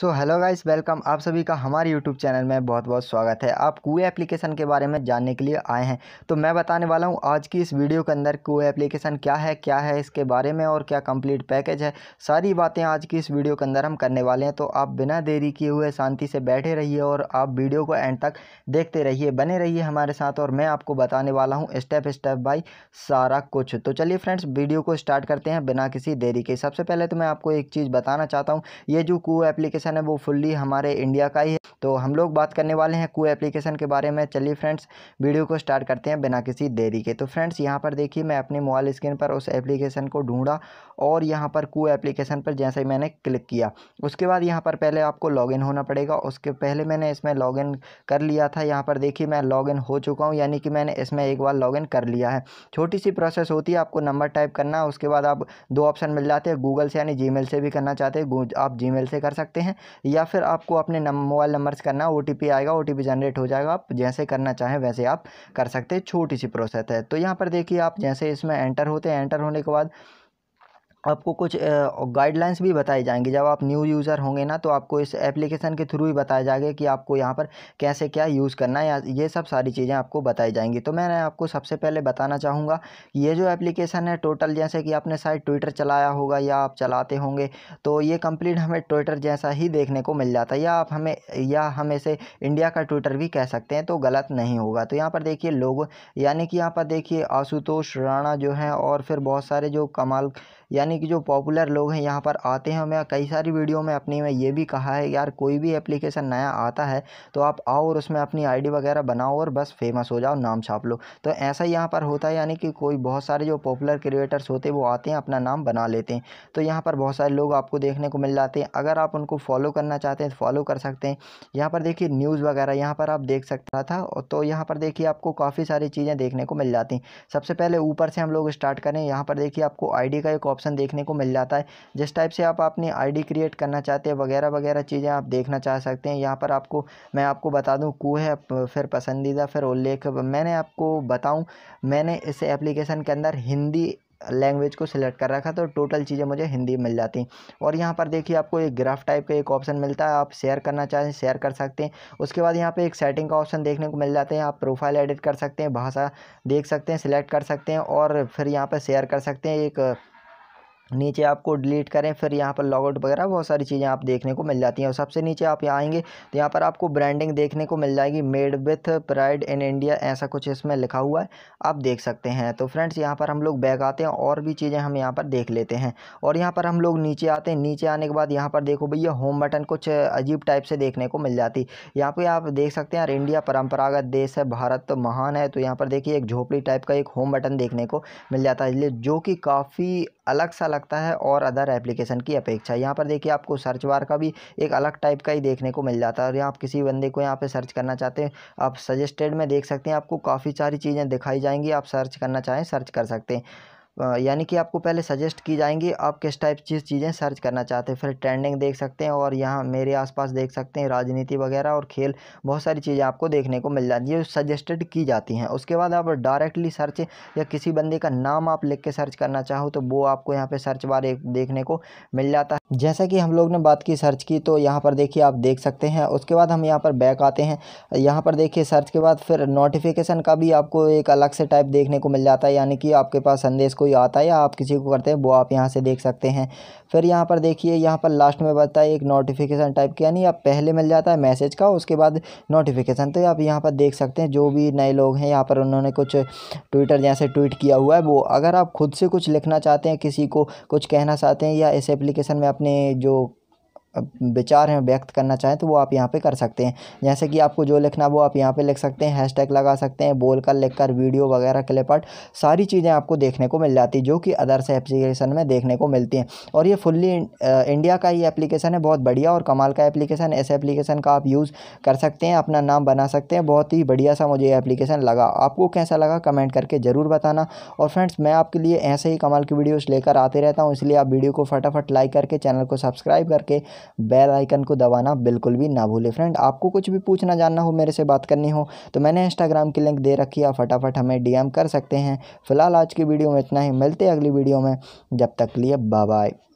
so hello guys welcome आप सभी का हमारे यूट्यूब चैनल में बहुत बहुत स्वागत है आप कुए एप्लीकेशन के बारे में जानने के लिए आए हैं तो मैं बताने वाला हूं आज की इस वीडियो के अंदर कुए एप्लीकेशन क्या है क्या है इसके बारे में और क्या कंप्लीट पैकेज है सारी बातें आज की इस वीडियो के अंदर हम करने वाले हैं तो आप बिना देरी किए हुए शांति से बैठे रहिए और आप वीडियो को एंड तक देखते रहिए बने रहिए हमारे साथ और मैं आपको बताने वाला हूँ स्टेप स्टेप बाई सारा कुछ तो चलिए फ्रेंड्स वीडियो को स्टार्ट करते हैं बिना किसी देरी के सबसे पहले तो मैं आपको एक चीज़ बताना चाहता हूँ ये जो कुए एप्लीकेशन एप्लीकेशन है वो फुल्ली हमारे इंडिया का ही है तो हम लोग बात करने वाले हैं कु एप्लीकेशन के बारे में चलिए फ्रेंड्स वीडियो को स्टार्ट करते हैं बिना किसी देरी के तो फ्रेंड्स यहाँ पर देखिए मैं अपने मोबाइल स्क्रीन पर उस एप्लीकेशन को ढूंढा और यहाँ पर कु एप्लीकेशन पर जैसे ही मैंने क्लिक किया उसके बाद यहाँ पर पहले आपको लॉगिन होना पड़ेगा उसके पहले मैंने इसमें लॉगिन कर लिया था यहाँ पर देखिए मैं लॉगिन हो चुका हूँ यानी कि मैंने इसमें एक बार लॉगिन कर लिया है छोटी सी प्रोसेस होती है आपको नंबर टाइप करना उसके बाद आप दो ऑप्शन मिल जाते हैं गूगल से यानी जी से भी करना चाहते हैं आप जी से कर सकते हैं या फिर आपको अपने मोबाइल नंबर से करना ओ आएगा ओ जनरेट हो जाएगा आप जैसे करना चाहें वैसे आप कर सकते हैं छोटी सी प्रोसेस है तो यहाँ पर देखिए आप जैसे इसमें एंटर होते हैं एंटर होने के बाद आपको कुछ गाइडलाइंस भी बताई जाएंगी जब आप न्यू यूज़र होंगे ना तो आपको इस एप्लीकेशन के थ्रू ही बताया जाएगा कि आपको यहाँ पर कैसे क्या यूज़ करना है या ये सब सारी चीज़ें आपको बताई जाएंगी तो मैंने आपको सबसे पहले बताना चाहूँगा ये जो एप्लीकेशन है टोटल जैसे कि आपने शायद ट्विटर चलाया होगा या आप चलाते होंगे तो ये कम्प्लीट हमें ट्विटर जैसा ही देखने को मिल जाता है या आप हमें या हम इसे इंडिया का ट्विटर भी कह सकते हैं तो गलत नहीं होगा तो यहाँ पर देखिए लोग यानी कि यहाँ पर देखिए आशुतोष राणा जो हैं और फिर बहुत सारे जो कमाल यानी यानी कि जो पॉपुलर लोग हैं यहाँ पर आते हैं मैं कई सारी वीडियो में अपनी में ये भी कहा है यार कोई भी एप्लीकेशन नया आता है तो आप आओ और उसमें अपनी आईडी वगैरह बनाओ और बस फेमस हो जाओ नाम छाप लो तो ऐसा ही यहाँ पर होता है यानी कि कोई बहुत सारे जो पॉपुलर क्रिएटर्स होते हैं वो आते हैं अपना नाम बना लेते हैं तो यहाँ पर बहुत सारे लोग आपको देखने को मिल जाते हैं अगर आप उनको फॉलो करना चाहते हैं तो फॉलो कर सकते हैं यहाँ पर देखिए न्यूज़ वगैरह यहाँ पर आप देख सकता था तो यहाँ पर देखिए आपको काफ़ी सारी चीज़ें देखने को मिल जाती हैं सबसे पहले ऊपर से हम लोग स्टार्ट करें यहाँ पर देखिए आपको आईडी का एक ऑप्शन देखने को मिल जाता है जिस टाइप से आप अपनी आईडी क्रिएट करना चाहते हैं वगैरह वगैरह चीज़ें आप देखना चाह सकते हैं यहाँ पर आपको मैं आपको बता दूँ कू है फिर पसंदीदा फिर उल्लेख मैंने आपको बताऊँ मैंने इस एप्लीकेशन के अंदर हिंदी लैंग्वेज को सिलेक्ट कर रखा तो टोटल चीज़ें मुझे हिंदी मिल जाती और यहाँ पर देखिए आपको एक ग्राफ टाइप का एक ऑप्शन मिलता है आप शेयर करना चाहें शेयर कर सकते हैं उसके बाद यहाँ पे एक सेटिंग का ऑप्शन देखने को मिल जाते हैं आप प्रोफाइल एडिट कर सकते हैं भाषा देख सकते हैं सिलेक्ट कर सकते हैं और फिर यहाँ पर शेयर कर सकते हैं एक नीचे आपको डिलीट करें फिर यहाँ पर लॉगआउट वगैरह बहुत सारी चीज़ें आप देखने को मिल जाती हैं और सबसे नीचे आप यहाँ आएंगे तो यहाँ पर आपको ब्रांडिंग देखने को मिल जाएगी made with pride in India ऐसा कुछ इसमें लिखा हुआ है आप देख सकते हैं तो फ्रेंड्स यहाँ पर हम लोग बैग आते हैं और भी चीज़ें हम यहाँ पर देख लेते हैं और यहाँ पर हम लोग नीचे आते हैं नीचे आने के बाद यहाँ पर देखो भैया होम बटन कुछ अजीब टाइप से देखने को मिल जाती यहाँ पर आप देख सकते हैं यार इंडिया परम्परागत देश है भारत तो महान है तो यहाँ पर देखिए एक झोपड़ी टाइप का एक होम बटन देखने को मिल जाता है जो कि काफ़ी अलग सा लगता है और अदर एप्लीकेशन की अपेक्षा यहाँ पर देखिए आपको सर्च बार का भी एक अलग टाइप का ही देखने को मिल जाता है और यहाँ आप किसी बंदे को यहाँ पर सर्च करना चाहते हैं आप सजेस्टेड में देख सकते हैं आपको काफ़ी सारी चीज़ें दिखाई जाएंगी आप सर्च करना चाहें सर्च कर सकते हैं यानी कि आपको पहले सजेस्ट की जाएंगी आप किस टाइप की चीज़ें सर्च करना चाहते हैं फिर ट्रेंडिंग देख सकते हैं और यहाँ मेरे आसपास देख सकते हैं राजनीति वगैरह और खेल बहुत सारी चीज़ें आपको देखने को मिल जाती है सजेस्टेड की जाती हैं उसके बाद आप डायरेक्टली सर्च या किसी बंदे का नाम आप लिख के सर्च करना चाहो तो वो आपको यहाँ पर सर्च बार एक देखने को मिल जाता है जैसा कि हम लोग ने बात की सर्च की तो यहाँ पर देखिए आप देख सकते हैं उसके बाद हम यहाँ पर बैक आते हैं यहाँ पर देखिए सर्च के बाद फिर नोटिफिकेशन का भी आपको एक अलग से टाइप देखने को मिल जाता है यानी कि आपके पास संदेश को कोई आता है या आप किसी को करते हैं वो आप यहाँ से देख सकते हैं फिर यहाँ पर देखिए यहाँ पर लास्ट में बताता है एक नोटिफिकेशन टाइप के यानी आप पहले मिल जाता है मैसेज का उसके बाद नोटिफिकेशन तो आप यहाँ पर देख सकते हैं जो भी नए लोग हैं यहाँ पर उन्होंने कुछ ट्विटर जैसे ट्वीट किया हुआ है वो अगर आप खुद से कुछ लिखना चाहते हैं किसी को कुछ कहना चाहते हैं या इस एप्लीकेशन में अपने जो विचार हैं व्यक्त करना चाहें तो वो आप यहाँ पे कर सकते हैं जैसे कि आपको जो लिखना वो आप यहाँ पे लिख सकते हैं हैशटैग लगा सकते हैं बोल कर लिख कर वीडियो वगैरह क्लिप आर्ट सारी चीज़ें आपको देखने को मिल जाती जो कि अदर्स एप्लीकेशन में देखने को मिलती हैं और ये फुल्ली इंडिया का ही एप्लीकेशन है बहुत बढ़िया और कमाल का एप्लीकेशन ऐसे एप्लीकेशन का आप यूज़ कर सकते हैं अपना नाम बना सकते हैं बहुत ही बढ़िया सा मुझे ये एप्लीकेशन लगा आपको कैसा लगा कमेंट करके ज़रूर बताना और फ्रेंड्स मैं आपके लिए ऐसे ही कमाल की वीडियोज़ लेकर आते रहता हूँ इसलिए आप वीडियो को फटाफट लाइक करके चैनल को सब्सक्राइब करके बेल आइकन को दबाना बिल्कुल भी ना भूलें फ्रेंड आपको कुछ भी पूछना जानना हो मेरे से बात करनी हो तो मैंने इंस्टाग्राम की लिंक दे रखी है फटाफट हमें डी कर सकते हैं फ़िलहाल आज की वीडियो में इतना ही मिलते अगली वीडियो में जब तक लिए बाय